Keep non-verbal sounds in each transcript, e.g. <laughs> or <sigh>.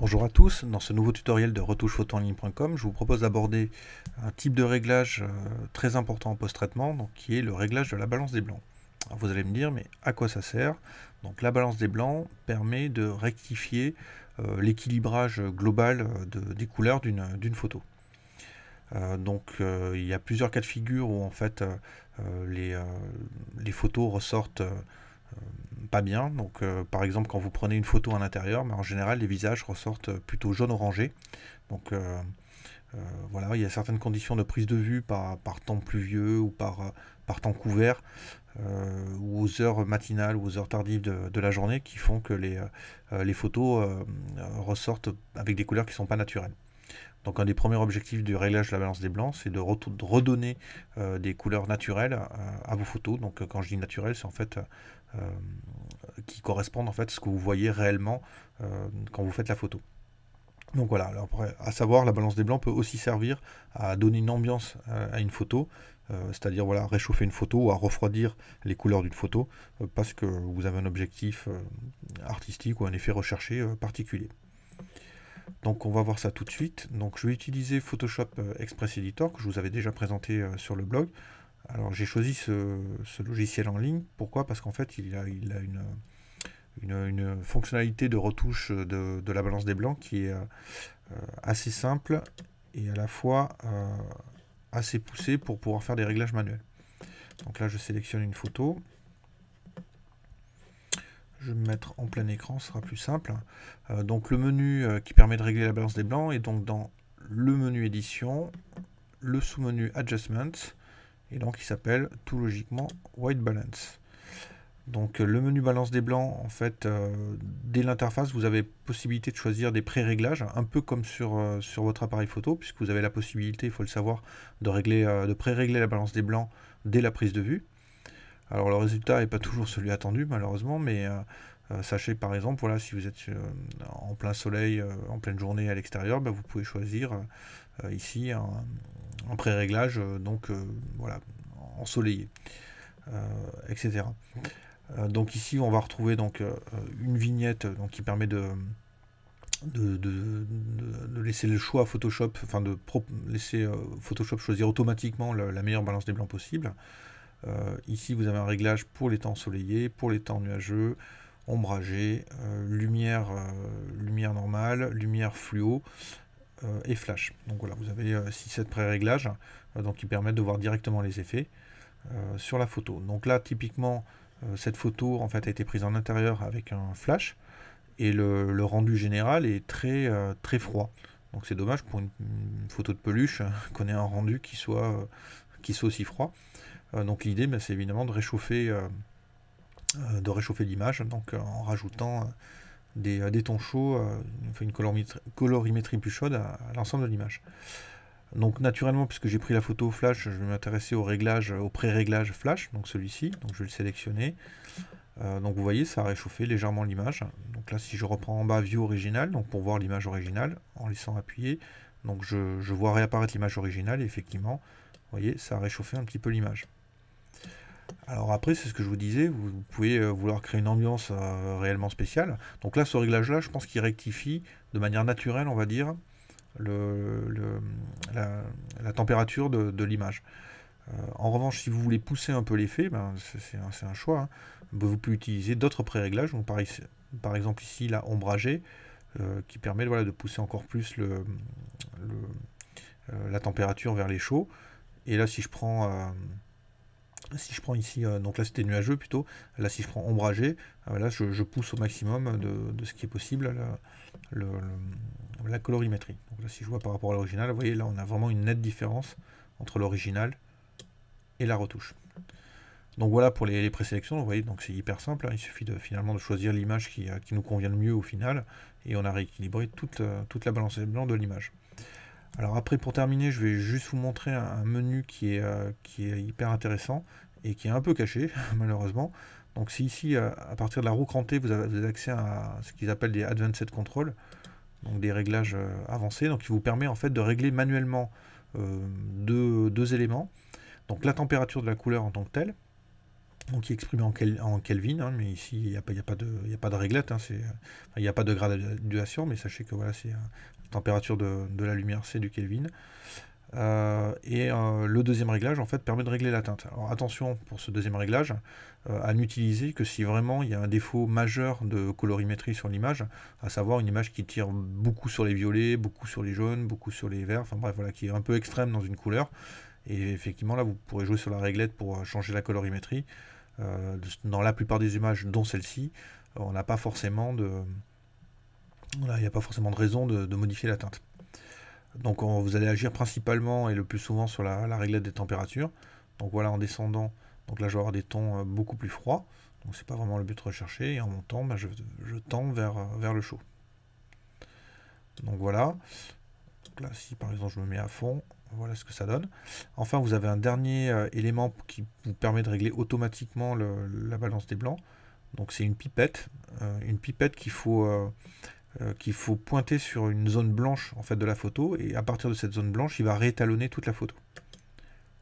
Bonjour à tous, dans ce nouveau tutoriel de ligne.com je vous propose d'aborder un type de réglage euh, très important en post-traitement, qui est le réglage de la balance des blancs. vous allez me dire, mais à quoi ça sert Donc la balance des blancs permet de rectifier euh, l'équilibrage global euh, des couleurs d'une photo. donc il y a plusieurs cas de figure où en fait les, les, photos ressortent pas bien. Donc, euh, par exemple, quand vous prenez une photo à l'intérieur, mais en général, les visages ressortent plutôt jaune-orangé. Donc, euh, euh, voilà, il y a certaines conditions de prise de vue par, par temps pluvieux ou par, temps couvert ou aux heures matinales ou aux heures tardives de, la journée qui font que les, les photos ressortent avec des couleurs qui ne sont pas naturelles. Donc un des premiers objectifs du réglage de la balance des blancs, c'est de, redonner euh, des couleurs naturelles euh, à vos photos. Donc euh, quand je dis naturel, c'est en fait qui correspondent en fait à ce que vous voyez réellement quand vous faites la photo. Donc voilà, alors à savoir, la balance des blancs peut aussi servir à donner une ambiance à une photo, c'est-à-dire voilà, réchauffer une photo ou à refroidir les couleurs d'une photo parce que vous avez un objectif artistique ou un effet recherché particulier. Donc on va voir ça tout de suite. Donc je vais utiliser Photoshop euh, Express Editor que je vous avais déjà présenté euh, sur le blog. Alors j'ai choisi ce, logiciel en ligne. Pourquoi Parce qu'en fait il a, a une, fonctionnalité de retouche de, la balance des blancs qui est euh, assez simple et à la fois assez poussée pour pouvoir faire des réglages manuels. Donc là je sélectionne une photo. Je vais me mettre en plein écran, ce sera plus simple. Euh, donc le menu euh, qui permet de régler la balance des blancs est donc dans le menu édition, le sous-menu adjustments, et donc il s'appelle tout logiquement white balance. Donc euh, le menu balance des blancs, en fait, dès l'interface, vous avez possibilité de choisir des pré-réglages, un peu comme sur, sur votre appareil photo, puisque vous avez la possibilité, il faut le savoir, de, régler, de pré-régler la balance des blancs dès la prise de vue. Alors le résultat n'est pas toujours celui attendu malheureusement, mais euh, euh, sachez par exemple, voilà, si vous êtes euh, en plein soleil, en pleine journée à l'extérieur, bah, vous pouvez choisir ici un, pré-réglage, donc voilà, ensoleillé, etc. donc ici on va retrouver donc une vignette qui permet de, laisser le choix à Photoshop, enfin de laisser Photoshop choisir automatiquement la, meilleure balance des blancs possible. Euh, ici, vous avez un réglage pour les temps ensoleillés, pour les temps nuageux, ombragés, euh, euh, lumière, normale, lumière fluo et flash. Donc voilà, vous avez 6-7 pré-réglages qui permettent de voir directement les effets sur la photo. Donc là, typiquement, cette photo en fait a été prise en intérieur avec un flash et le, rendu général est très, très froid. Donc c'est dommage pour une, photo de peluche hein, <laughs> qu'on ait un rendu qui soit aussi froid. Euh, donc l'idée, ben, c'est évidemment de réchauffer, euh, euh, réchauffer l'image, donc en rajoutant des, des tons chauds, une colorimétrie, colorimétrie, plus chaude à, l'ensemble de l'image. Donc naturellement, puisque j'ai pris la photo flash, je vais m'intéresser au réglage, au pré-réglage flash, donc celui-ci, donc je vais le sélectionner. donc vous voyez, ça a réchauffé légèrement l'image. Donc là, si je reprends en bas View original, donc pour voir l'image originale, en laissant appuyer, donc je, je vois réapparaître l'image originale, et effectivement, vous voyez, ça a réchauffé un petit peu l'image. Alors après, c'est ce que je vous disais, vous, pouvez euh, vouloir créer une ambiance euh, réellement spéciale. Donc là, ce réglage-là, je pense qu'il rectifie de manière naturelle, on va dire, le, la, température de, l'image. Euh, en revanche, si vous voulez pousser un peu l'effet, ben, c'est un, choix. Hein. Vous pouvez utiliser d'autres pré-réglages, par, exemple ici, la ombragé qui permet voilà, de pousser encore plus le, la température vers les chauds. Et là, si je prends si je prends ici, euh, donc là c'était nuageux plutôt, là si je prends ombragé, euh, je, pousse au maximum de, ce qui est possible la, colorimétrie. Donc là si je vois par rapport à l'original, vous voyez là on a vraiment une nette différence entre l'original et la retouche. Donc voilà pour les, présélections, vous voyez, donc c'est hyper simple, hein. il suffit de, finalement de choisir l'image euh, qui, nous convient le mieux au final, et on a rééquilibré toute, la balance blanc de l'image. Alors après, pour terminer, je vais juste vous montrer un menu qui est hyper intéressant, et qui est un peu caché, <laughs> malheureusement. Donc si ici, euh, à partir de la roue crantée, vous avez, accès à ce qu'ils appellent des Advanced Control, donc des réglages euh, avancés, donc qui vous permet en fait de régler manuellement euh, deux, éléments. Donc la température de la couleur en tant que telle, donc qui est exprimée en, Kelvin, hein, mais ici il n'y a, pas de, a pas de réglette, hein, il n'y a pas de graduation, mais sachez que voilà, c'est la température de la lumière, c'est du Kelvin. Euh, et euh, le deuxième réglage, en fait, permet de régler la teinte. Alors attention pour ce deuxième réglage, euh, à n'utiliser que si vraiment il y a un défaut majeur de colorimétrie sur l'image, à savoir une image qui tire beaucoup sur les violets, beaucoup sur les jaunes, beaucoup sur les verts, enfin bref, voilà, qui est un peu extrême dans une couleur. Et effectivement, là, vous pourrez jouer sur la réglette pour changer la colorimétrie. dans la plupart des images, dont celle-ci, on n'a pas forcément de... il n'y a pas forcément de raison de modifier la teinte. Donc vous allez agir principalement et le plus souvent sur la, réglette des températures. Donc voilà, en descendant, donc là je vais avoir des tons euh, beaucoup plus froids. Donc c'est pas vraiment le but recherché. Et en montant, bah, je, je, tends vers, euh, vers le chaud. Donc voilà. Donc là, si par exemple je me mets à fond, voilà ce que ça donne. Enfin, vous avez un dernier euh, élément qui vous permet de régler automatiquement la balance des blancs. Donc c'est une pipette, une pipette qu'il faut, euh, qu'il faut pointer sur une zone blanche en fait de la photo et à partir de cette zone blanche il va réétalonner toute la photo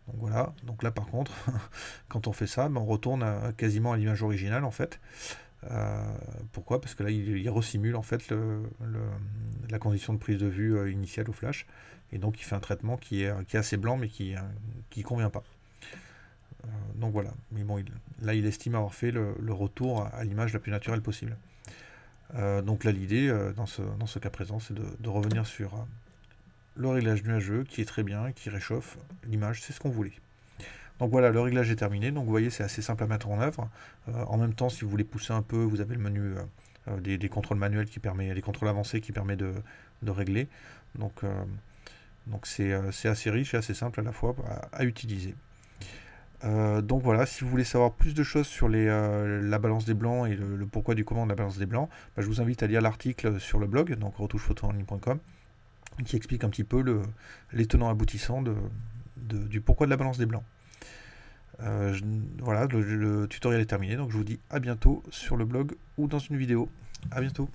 donc voilà donc là par contre <laughs> quand on fait ça ben, on retourne quasiment à l'image originale en fait euh, pourquoi parce que là il, il resimule en fait la condition de prise de vue euh, initiale au flash et donc il fait un traitement qui est, assez blanc mais qui qui convient pas donc voilà mais bon là il estime avoir fait le, retour à l'image la plus naturelle possible euh, donc là, l'idée, euh, dans ce, cas présent, c'est de, revenir sur euh, le réglage nuageux, qui est très bien, qui réchauffe l'image, c'est ce qu'on voulait. Donc voilà, le réglage est terminé. Donc vous voyez, c'est assez simple à mettre en œuvre. en même temps, si vous voulez pousser un peu, vous avez le menu des, contrôles manuels qui permet, les contrôles avancés qui permet de, régler. Donc c'est assez riche et assez simple à la fois à utiliser. Euh, donc voilà, si vous voulez savoir plus de choses sur euh, la balance des blancs et le, pourquoi du comment de la balance des blancs, bah, je vous invite à lire l'article sur le blog, donc ligne.com, qui explique un petit peu les tenants aboutissants du pourquoi de la balance des blancs. Euh, voilà, le, tutoriel est terminé, donc je vous dis à bientôt sur le blog ou dans une vidéo. A bientôt.